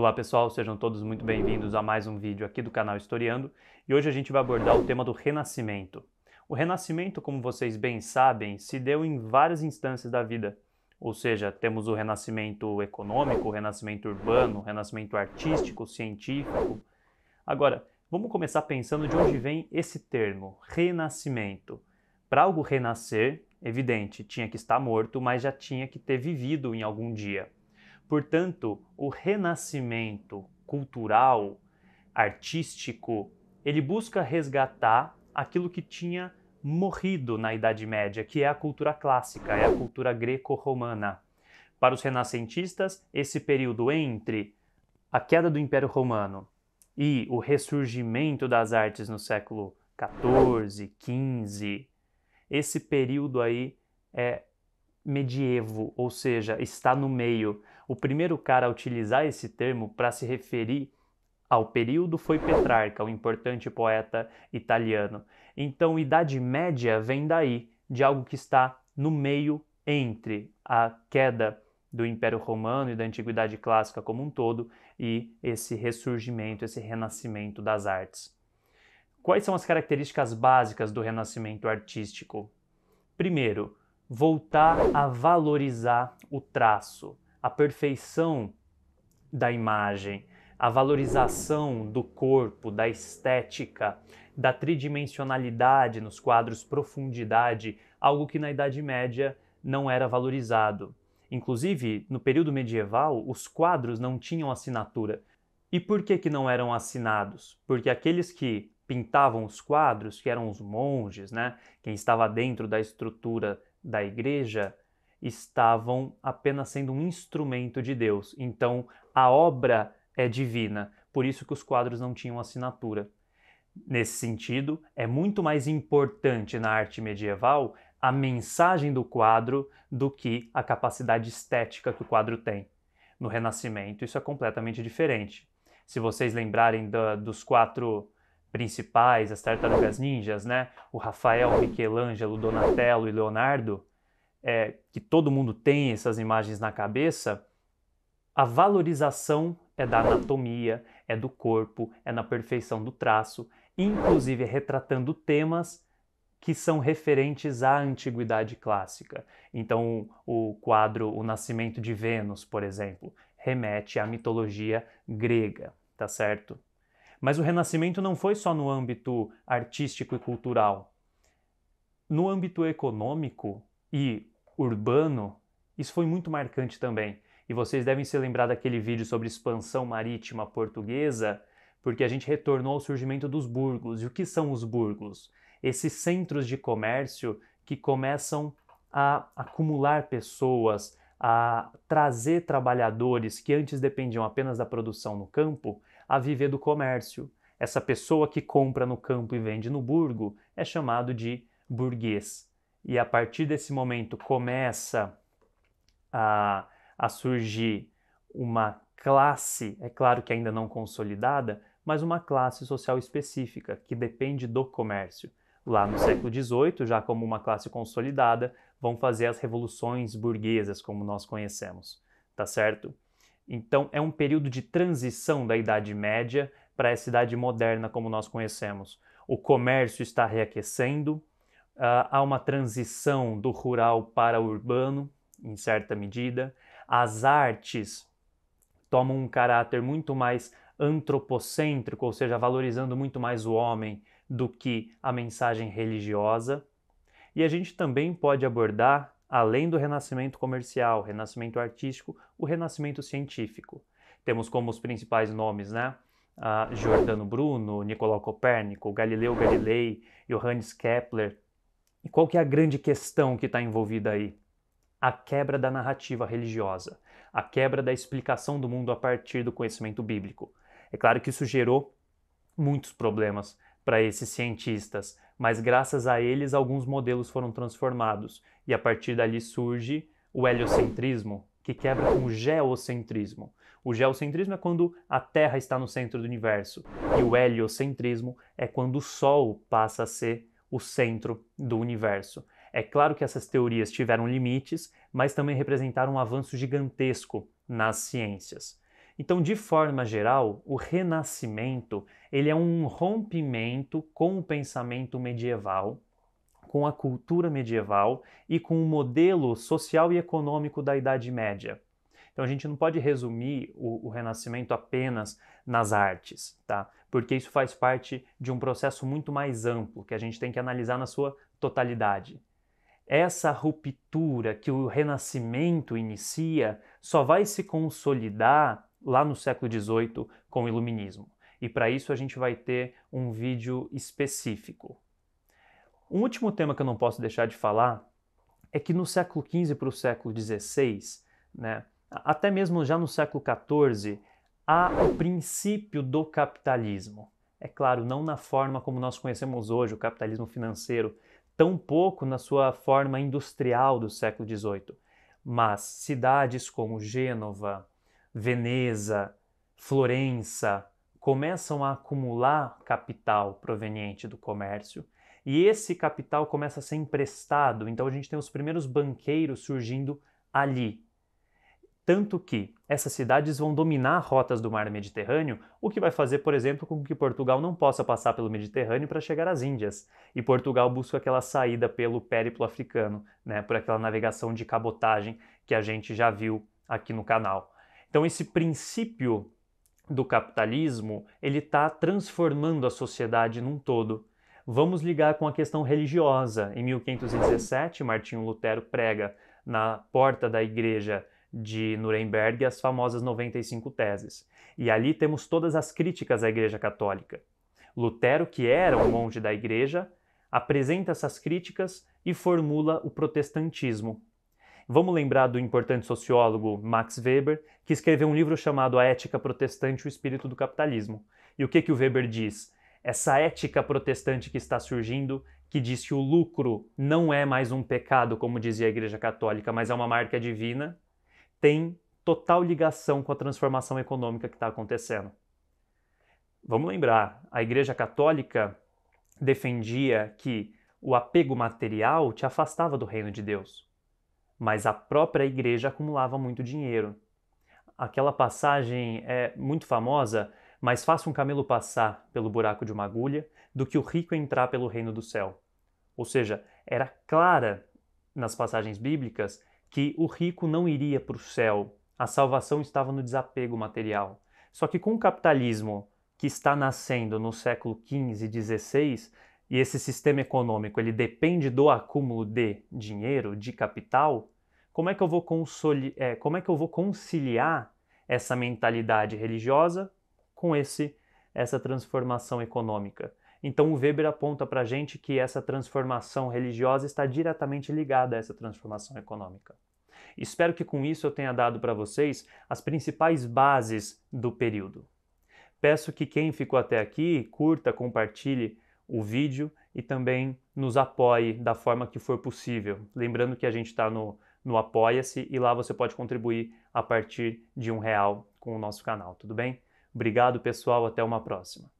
Olá pessoal, sejam todos muito bem-vindos a mais um vídeo aqui do canal Historiando e hoje a gente vai abordar o tema do Renascimento. O Renascimento, como vocês bem sabem, se deu em várias instâncias da vida, ou seja, temos o Renascimento econômico, o Renascimento urbano, o Renascimento artístico, científico. Agora, vamos começar pensando de onde vem esse termo, Renascimento. Para algo renascer, evidente, tinha que estar morto, mas já tinha que ter vivido em algum dia. Portanto, o renascimento cultural, artístico, ele busca resgatar aquilo que tinha morrido na Idade Média, que é a cultura clássica, é a cultura greco-romana. Para os renascentistas, esse período entre a queda do Império Romano e o ressurgimento das artes no século XIV, XV, esse período aí é medievo, ou seja, está no meio. O primeiro cara a utilizar esse termo para se referir ao período foi Petrarca, o importante poeta italiano. Então, Idade Média vem daí, de algo que está no meio entre a queda do Império Romano e da Antiguidade Clássica como um todo e esse ressurgimento, esse renascimento das artes. Quais são as características básicas do renascimento artístico? Primeiro, voltar a valorizar o traço a perfeição da imagem, a valorização do corpo, da estética, da tridimensionalidade nos quadros, profundidade, algo que na Idade Média não era valorizado. Inclusive, no período medieval, os quadros não tinham assinatura. E por que, que não eram assinados? Porque aqueles que pintavam os quadros, que eram os monges, né? quem estava dentro da estrutura da igreja, estavam apenas sendo um instrumento de Deus. Então, a obra é divina, por isso que os quadros não tinham assinatura. Nesse sentido, é muito mais importante na arte medieval a mensagem do quadro do que a capacidade estética que o quadro tem. No Renascimento, isso é completamente diferente. Se vocês lembrarem da, dos quatro principais, as tartarugas ninjas, né? O Rafael, Michelangelo, Donatello e Leonardo, é, que todo mundo tem essas imagens na cabeça, a valorização é da anatomia, é do corpo, é na perfeição do traço, inclusive retratando temas que são referentes à antiguidade clássica. Então, o quadro O Nascimento de Vênus, por exemplo, remete à mitologia grega, tá certo? Mas o Renascimento não foi só no âmbito artístico e cultural. No âmbito econômico e urbano, isso foi muito marcante também. E vocês devem se lembrar daquele vídeo sobre expansão marítima portuguesa, porque a gente retornou ao surgimento dos burgos. E o que são os burgos? Esses centros de comércio que começam a acumular pessoas, a trazer trabalhadores que antes dependiam apenas da produção no campo a viver do comércio. Essa pessoa que compra no campo e vende no burgo é chamado de burguês e a partir desse momento começa a, a surgir uma classe, é claro que ainda não consolidada, mas uma classe social específica que depende do comércio. Lá no século XVIII, já como uma classe consolidada, vão fazer as revoluções burguesas, como nós conhecemos, tá certo? Então é um período de transição da Idade Média para essa Idade Moderna, como nós conhecemos. O comércio está reaquecendo, ah, há uma transição do rural para o urbano, em certa medida. As artes tomam um caráter muito mais antropocêntrico, ou seja, valorizando muito mais o homem do que a mensagem religiosa. E a gente também pode abordar, além do renascimento comercial, renascimento artístico, o renascimento científico. Temos como os principais nomes, né? Ah, Giordano Bruno, Nicolau Copérnico, Galileu Galilei, Johannes Kepler, e qual que é a grande questão que está envolvida aí? A quebra da narrativa religiosa, a quebra da explicação do mundo a partir do conhecimento bíblico. É claro que isso gerou muitos problemas para esses cientistas, mas graças a eles alguns modelos foram transformados e a partir dali surge o heliocentrismo, que quebra com o geocentrismo. O geocentrismo é quando a Terra está no centro do universo e o heliocentrismo é quando o Sol passa a ser o centro do universo. É claro que essas teorias tiveram limites, mas também representaram um avanço gigantesco nas ciências. Então, de forma geral, o Renascimento ele é um rompimento com o pensamento medieval, com a cultura medieval e com o modelo social e econômico da Idade Média. Então a gente não pode resumir o, o Renascimento apenas nas artes, tá? Porque isso faz parte de um processo muito mais amplo que a gente tem que analisar na sua totalidade. Essa ruptura que o Renascimento inicia só vai se consolidar lá no século XVIII com o Iluminismo. E para isso a gente vai ter um vídeo específico. Um último tema que eu não posso deixar de falar é que no século XV para o século XVI, né, até mesmo já no século XIV, há o princípio do capitalismo. É claro, não na forma como nós conhecemos hoje, o capitalismo financeiro, tampouco na sua forma industrial do século XVIII. Mas cidades como Gênova, Veneza, Florença começam a acumular capital proveniente do comércio e esse capital começa a ser emprestado. Então a gente tem os primeiros banqueiros surgindo ali, tanto que essas cidades vão dominar rotas do mar Mediterrâneo, o que vai fazer, por exemplo, com que Portugal não possa passar pelo Mediterrâneo para chegar às Índias. E Portugal busca aquela saída pelo périplo africano, né, por aquela navegação de cabotagem que a gente já viu aqui no canal. Então esse princípio do capitalismo, ele está transformando a sociedade num todo. Vamos ligar com a questão religiosa. Em 1517, Martinho Lutero prega na porta da igreja de Nuremberg, as famosas 95 Teses. E ali temos todas as críticas à Igreja Católica. Lutero, que era um monge da Igreja, apresenta essas críticas e formula o protestantismo. Vamos lembrar do importante sociólogo Max Weber, que escreveu um livro chamado A Ética Protestante e o Espírito do Capitalismo. E o que, que o Weber diz? Essa ética protestante que está surgindo, que diz que o lucro não é mais um pecado, como dizia a Igreja Católica, mas é uma marca divina, tem total ligação com a transformação econômica que está acontecendo. Vamos lembrar, a Igreja Católica defendia que o apego material te afastava do reino de Deus, mas a própria Igreja acumulava muito dinheiro. Aquela passagem é muito famosa, mas faça um camelo passar pelo buraco de uma agulha do que o rico entrar pelo reino do céu. Ou seja, era clara nas passagens bíblicas que o rico não iria para o céu, a salvação estava no desapego material. Só que com o capitalismo que está nascendo no século XV e XVI, e esse sistema econômico ele depende do acúmulo de dinheiro, de capital, como é que eu vou, consoli... é, como é que eu vou conciliar essa mentalidade religiosa com esse essa transformação econômica? Então o Weber aponta para a gente que essa transformação religiosa está diretamente ligada a essa transformação econômica. Espero que com isso eu tenha dado para vocês as principais bases do período. Peço que quem ficou até aqui curta, compartilhe o vídeo e também nos apoie da forma que for possível. Lembrando que a gente está no, no Apoia-se e lá você pode contribuir a partir de um real com o nosso canal, tudo bem? Obrigado, pessoal. Até uma próxima.